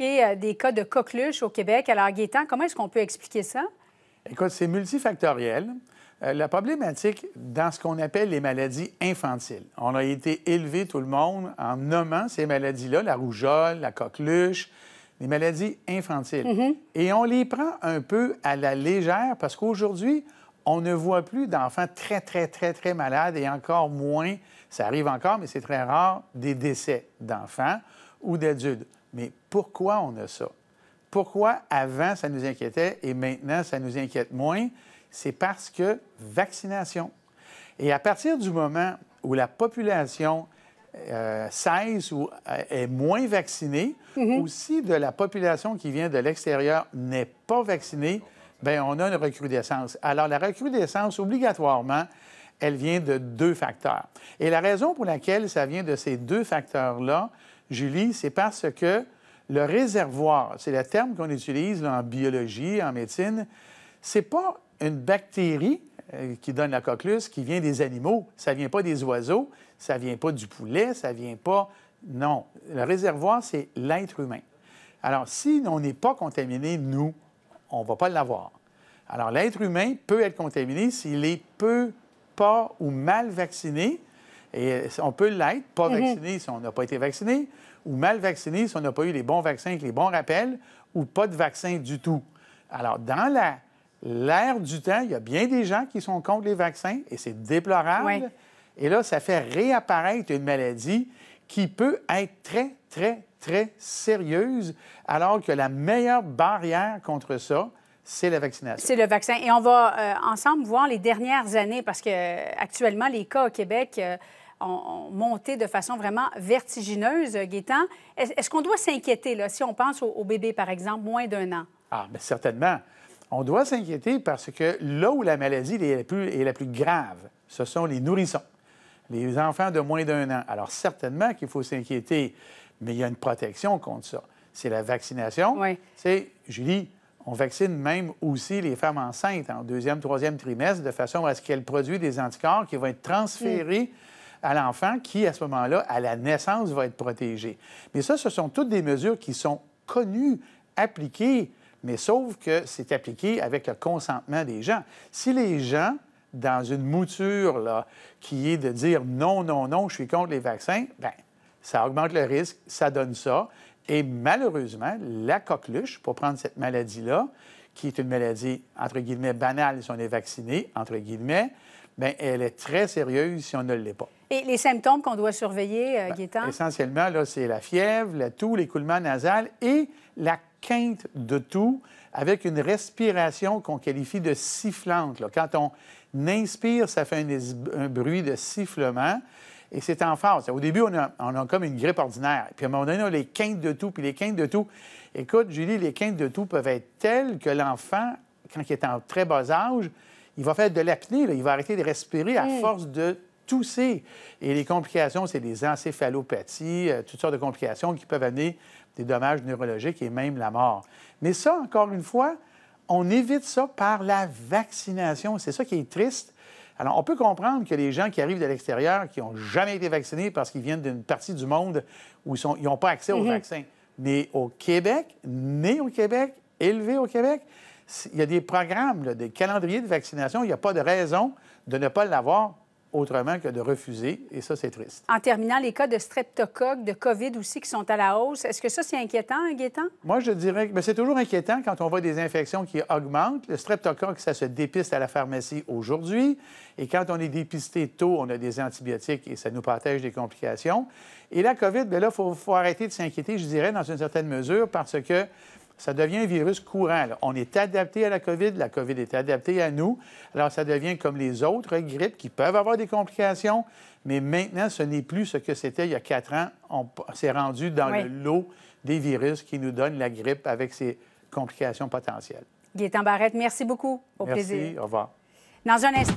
Euh, des cas de coqueluche au Québec. Alors, Gaétan, comment est-ce qu'on peut expliquer ça? Écoute, c'est multifactoriel. Euh, la problématique dans ce qu'on appelle les maladies infantiles. On a été élevé, tout le monde, en nommant ces maladies-là, la rougeole, la coqueluche, les maladies infantiles. Mm-hmm. Et on les prend un peu à la légère parce qu'aujourd'hui, on ne voit plus d'enfants très, très, très, très malades et encore moins, ça arrive encore, mais c'est très rare, des décès d'enfants ou d'adultes. Mais pourquoi on a ça? Pourquoi avant ça nous inquiétait et maintenant ça nous inquiète moins? C'est parce que vaccination. Et à partir du moment où la population euh, cesse ou euh, est moins vaccinée, ou mm-hmm. si de la population qui vient de l'extérieur n'est pas vaccinée, bien, on a une recrudescence. Alors, la recrudescence, obligatoirement, elle vient de deux facteurs. Et la raison pour laquelle ça vient de ces deux facteurs-là, Julie, c'est parce que le réservoir, c'est le terme qu'on utilise en biologie, en médecine, c'est pas une bactérie euh, qui donne la coqueluche qui vient des animaux. Ça vient pas des oiseaux, ça vient pas du poulet, ça vient pas... Non, le réservoir, c'est l'être humain. Alors, si on n'est pas contaminé, nous, on va pas l'avoir. Alors, l'être humain peut être contaminé s'il est peu, pas ou mal vacciné, et euh, on peut l'être, pas mhm. vacciné si on n'a pas été vacciné, ou mal vacciné si on n'a pas eu les bons vaccins avec les bons rappels, ou pas de vaccin du tout. Alors, dans l'ère du temps, il y a bien des gens qui sont contre les vaccins et c'est déplorable. Et là, ça fait réapparaître une maladie qui peut être très, très, très sérieuse, alors que la meilleure barrière contre ça, c'est la vaccination. C'est le vaccin. Et on va euh, ensemble voir les dernières années parce que euh, actuellement les cas au Québec euh, ont, monté de façon vraiment vertigineuse, Gaétan. Est-ce qu'on doit s'inquiéter là, si on pense aux, bébé, bébés, par exemple, moins d'un an? Ah, bien certainement. On doit s'inquiéter parce que là où la maladie est la plus, est la plus grave, ce sont les nourrissons, les enfants de moins d'un an. Alors certainement qu'il faut s'inquiéter, mais il y a une protection contre ça. C'est la vaccination. Oui. C'est, Julie, on vaccine même aussi les femmes enceintes en deuxième, troisième trimestre de façon à ce qu'elles produisent des anticorps qui vont être transférés à l'enfant qui, à ce moment-là, à la naissance, va être protégé. Mais ça, ce sont toutes des mesures qui sont connues, appliquées, mais sauf que c'est appliqué avec le consentement des gens. Si les gens dans une mouture qui est de dire non, non, non, je suis contre les vaccins, bien, ça augmente le risque, ça donne ça. Et malheureusement, la coqueluche, pour prendre cette maladie-là, qui est une maladie, entre guillemets, banale si on est vacciné, entre guillemets, bien, elle est très sérieuse si on ne l'est pas. Et les symptômes qu'on doit surveiller, euh, ben, Essentiellement, là, c'est la fièvre, la toux, l'écoulement nasal et la quinte de toux avec une respiration qu'on qualifie de sifflante. Quand on inspire, ça fait un bruit de sifflement. Et c'est en phase. Au début, on a, comme une grippe ordinaire. Puis à un moment donné, on a les quintes de tout, puis les quintes de tout. Écoute, Julie, les quintes de tout peuvent être telles que l'enfant, quand il est en très bas âge, il va faire de l'apnée, il va arrêter de respirer à force de tousser. Et les complications, c'est des encéphalopathies, euh, toutes sortes de complications qui peuvent amener des dommages neurologiques et même la mort. Mais ça, encore une fois, on évite ça par la vaccination. C'est ça qui est triste. Alors, on peut comprendre que les gens qui arrivent de l'extérieur, qui n'ont jamais été vaccinés parce qu'ils viennent d'une partie du monde où ils n'ont pas accès au mhm. vaccin, mais au Québec, né au Québec, élevé au Québec, il y a des programmes, des calendriers de vaccination. Il n'y a pas de raison de ne pas l'avoir autrement que de refuser, et ça, c'est triste. En terminant, les cas de streptocoque, de COVID aussi, qui sont à la hausse, est-ce que ça, c'est inquiétant, hein, Gaétan? Moi, je dirais que c'est toujours inquiétant quand on voit des infections qui augmentent. Le streptocoque, ça se dépiste à la pharmacie aujourd'hui, et quand on est dépisté tôt, on a des antibiotiques et ça nous protège des complications. Et la COVID, bien là, il faut, arrêter de s'inquiéter, je dirais, dans une certaine mesure, parce que ça devient un virus courant. On est adapté à la COVID, la COVID est adaptée à nous. Alors, ça devient comme les autres grippes qui peuvent avoir des complications, mais maintenant, ce n'est plus ce que c'était il y a quatre ans. On s'est rendu dans le lot des virus qui nous donnent la grippe avec ses complications potentielles. Guy Barrette, merci beaucoup. Au merci, plaisir. Au revoir. Dans un instant.